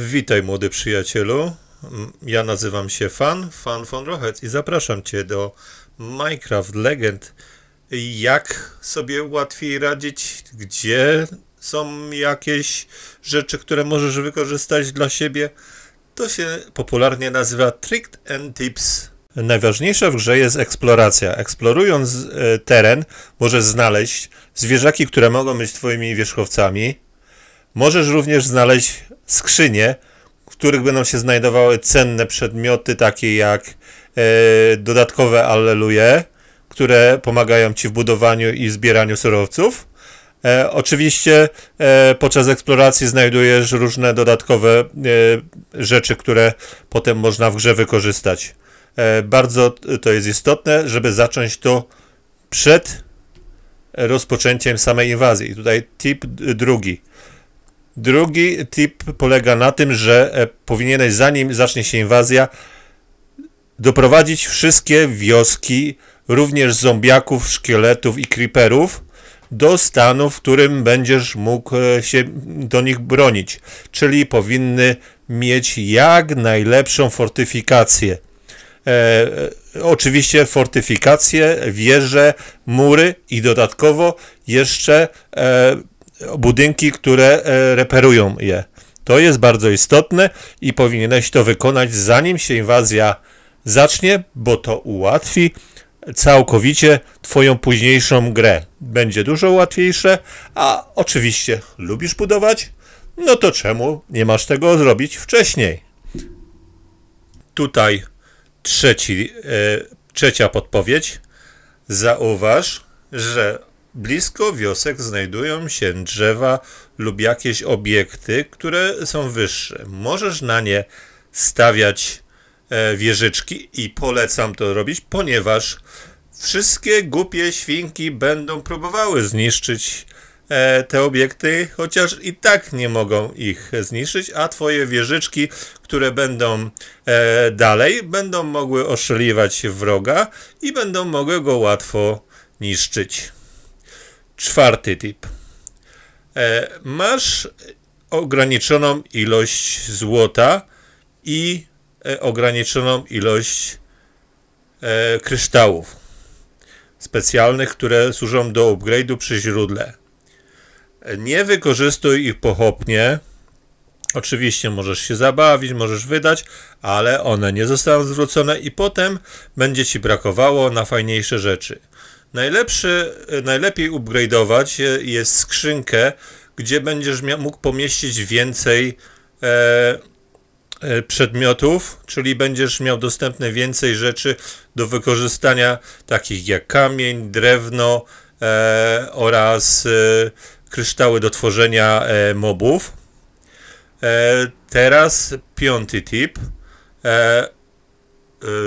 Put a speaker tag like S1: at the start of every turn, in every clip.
S1: Witaj, młody przyjacielu. Ja nazywam się Fan, Fan von Rochec i zapraszam Cię do Minecraft Legend. Jak sobie łatwiej radzić? Gdzie są jakieś rzeczy, które możesz wykorzystać dla siebie? To się popularnie nazywa Tricks and Tips. Najważniejsza w grze jest eksploracja. Eksplorując e, teren, możesz znaleźć zwierzaki, które mogą być Twoimi wierzchowcami, Możesz również znaleźć skrzynie, w których będą się znajdowały cenne przedmioty, takie jak e, dodatkowe alleluje, które pomagają ci w budowaniu i zbieraniu surowców. E, oczywiście e, podczas eksploracji znajdujesz różne dodatkowe e, rzeczy, które potem można w grze wykorzystać. E, bardzo to jest istotne, żeby zacząć to przed rozpoczęciem samej inwazji. Tutaj tip drugi Drugi tip polega na tym, że e, powinieneś, zanim zacznie się inwazja, doprowadzić wszystkie wioski, również zombiaków, szkieletów i creeperów, do stanu, w którym będziesz mógł e, się do nich bronić. Czyli powinny mieć jak najlepszą fortyfikację. E, e oczywiście fortyfikacje, wieże, mury i dodatkowo jeszcze e, budynki, które e, reperują je. To jest bardzo istotne i powinieneś to wykonać zanim się inwazja zacznie, bo to ułatwi całkowicie Twoją późniejszą grę. Będzie dużo łatwiejsze, a oczywiście lubisz budować, no to czemu nie masz tego zrobić wcześniej? Tutaj trzeci, e, trzecia podpowiedź. Zauważ, że Blisko wiosek znajdują się drzewa lub jakieś obiekty, które są wyższe. Możesz na nie stawiać e, wieżyczki i polecam to robić, ponieważ wszystkie głupie świnki będą próbowały zniszczyć e, te obiekty, chociaż i tak nie mogą ich zniszczyć, a twoje wieżyczki, które będą e, dalej, będą mogły oszeliwać wroga i będą mogły go łatwo niszczyć. Czwarty tip. E, masz ograniczoną ilość złota i e, ograniczoną ilość e, kryształów specjalnych, które służą do upgrade'u przy źródle. Nie wykorzystuj ich pochopnie. Oczywiście możesz się zabawić, możesz wydać, ale one nie zostaną zwrócone i potem będzie ci brakowało na fajniejsze rzeczy. Najlepszy, e, najlepiej upgrade'ować jest skrzynkę, gdzie będziesz mógł pomieścić więcej e, e, przedmiotów, czyli będziesz miał dostępne więcej rzeczy do wykorzystania, takich jak kamień, drewno e, oraz e, kryształy do tworzenia e, mobów. teraz piąty tip.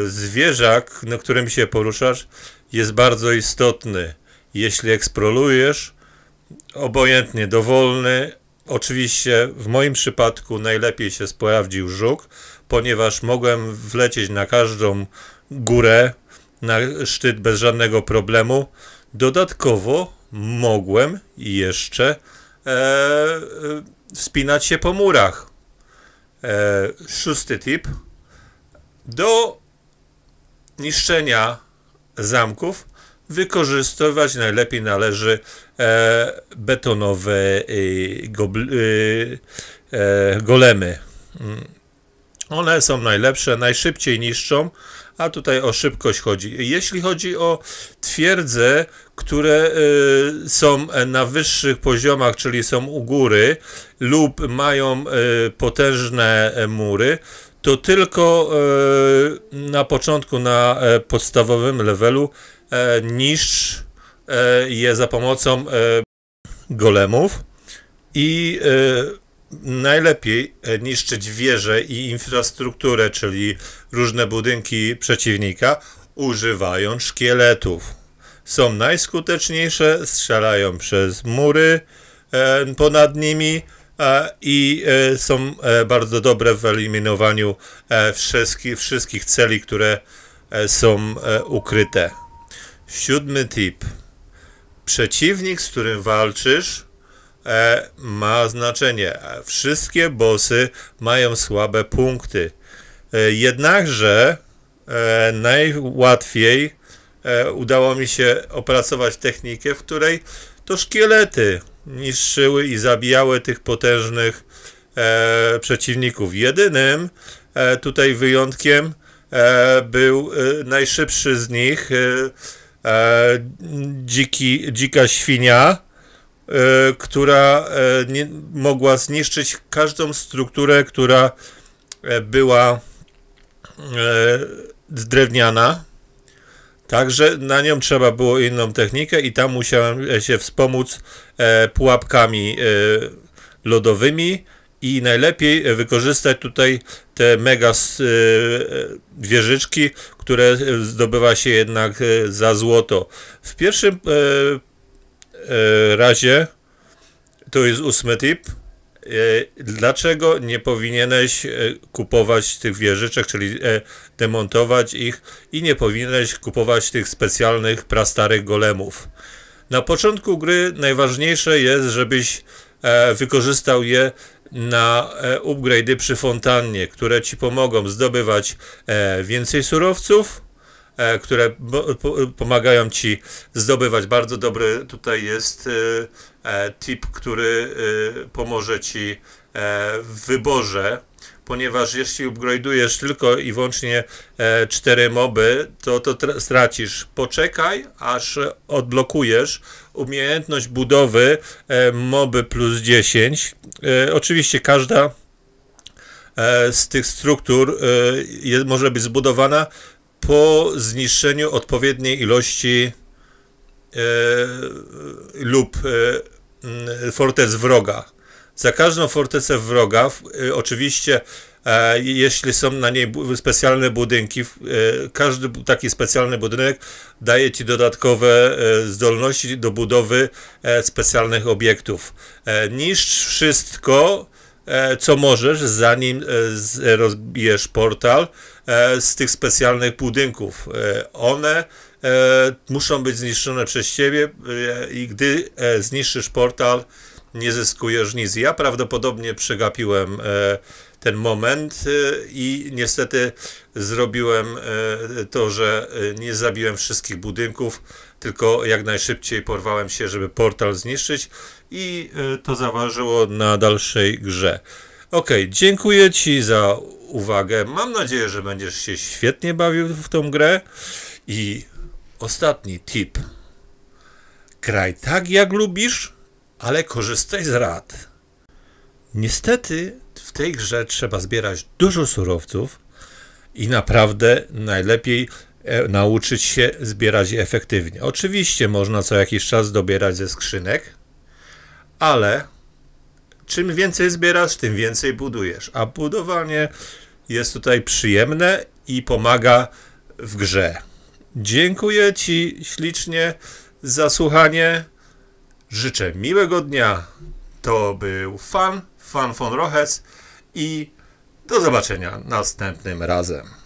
S1: zwierzak, na którym się poruszasz, jest bardzo istotny. Jeśli eksplorujesz, obojętnie, dowolny, oczywiście w moim przypadku najlepiej się sprawdził żuk, ponieważ mogłem wlecieć na każdą górę, na szczyt bez żadnego problemu. Dodatkowo mogłem jeszcze e, e wspinać się po murach. E, szósty tip. Do niszczenia zamków wykorzystywać najlepiej należy e, betonowe e, gobl, e, e golemy. Mm. One są najlepsze, najszybciej niszczą, a tutaj o szybkość chodzi. Jeśli chodzi o twierdze, które e, są na wyższych poziomach, czyli są u góry lub mają e, potężne mury, to tylko e, na początku, na e, podstawowym levelu e, niż je za pomocą golemów i najlepiej niszczyć wieże i infrastrukturę, czyli różne budynki przeciwnika, używając szkieletów. Są najskuteczniejsze, strzelają przez mury ponad nimi, E, i e, są e, bardzo dobre w eliminowaniu wszystkich, wszystkich celi, które są ukryte. Siódmy tip. Przeciwnik, z którym walczysz, ma znaczenie. Wszystkie bossy mają słabe punkty. jednakże najłatwiej udało mi się opracować technikę, w której to szkielety niszczyły i zabijały tych potężnych e, przeciwników. Jedynym e, tutaj wyjątkiem e, był e, najszybszy z nich e, e, dziki, dzika świnia, która nie, mogła zniszczyć każdą strukturę, która była drewniana Także na nią trzeba było inną technikę i tam musiałem e, się wspomóc e, pułapkami e, lodowymi i najlepiej wykorzystać tutaj te mega wieżyczki, które zdobywa się jednak za złoto. W pierwszym razie to jest ósmy tip E, dlaczego nie powinieneś e, kupować tych wieżyczek, czyli e, demontować ich i nie powinieneś kupować tych specjalnych prastarych golemów. Na początku gry najważniejsze jest, żebyś wykorzystał je na upgrade'y przy fontannie, które ci pomogą zdobywać więcej surowców, E, które pomagają ci zdobywać. Bardzo dobry tutaj jest e, e, tip, który pomoże ci w wyborze ponieważ jeśli upgrade'ujesz tylko i wyłącznie cztery moby, to, to stracisz. Poczekaj, aż odblokujesz umiejętność budowy moby plus 10. oczywiście każda z tych struktur może być zbudowana po zniszczeniu odpowiedniej ilości e, lub e, mm, fortec wroga. Za każdą fortecę wroga, e, oczywiście, e, jeśli są na niej bu specjalne budynki, e, każdy taki specjalny budynek daje ci dodatkowe e, zdolności do budowy specjalnych obiektów. Niszcz wszystko, co możesz, zanim rozbijesz portal E, z tych specjalnych budynków. E, one e, muszą być zniszczone przez ciebie i gdy zniszczysz portal, nie zyskujesz nic. Ja prawdopodobnie przegapiłem ten moment i niestety zrobiłem to, że nie zabiłem wszystkich budynków, tylko jak najszybciej porwałem się, żeby portal zniszczyć i to zaważyło na dalszej grze. Ok, dziękuję Ci za uwagę. Mam nadzieję, że będziesz się świetnie bawił w tą grę. I ostatni tip. Kraj tak jak lubisz, ale korzystaj z rad. Niestety w tej grze trzeba zbierać dużo surowców i naprawdę najlepiej e, nauczyć się zbierać je efektywnie. Oczywiście można co jakiś czas dobierać ze skrzynek, ale czym więcej zbierasz, tym więcej budujesz. A budowanie jest tutaj przyjemne i pomaga w grze. Dziękuję Ci ślicznie za słuchanie. Życzę miłego dnia. To był Fan, Fan von Roches i do zobaczenia następnym razem.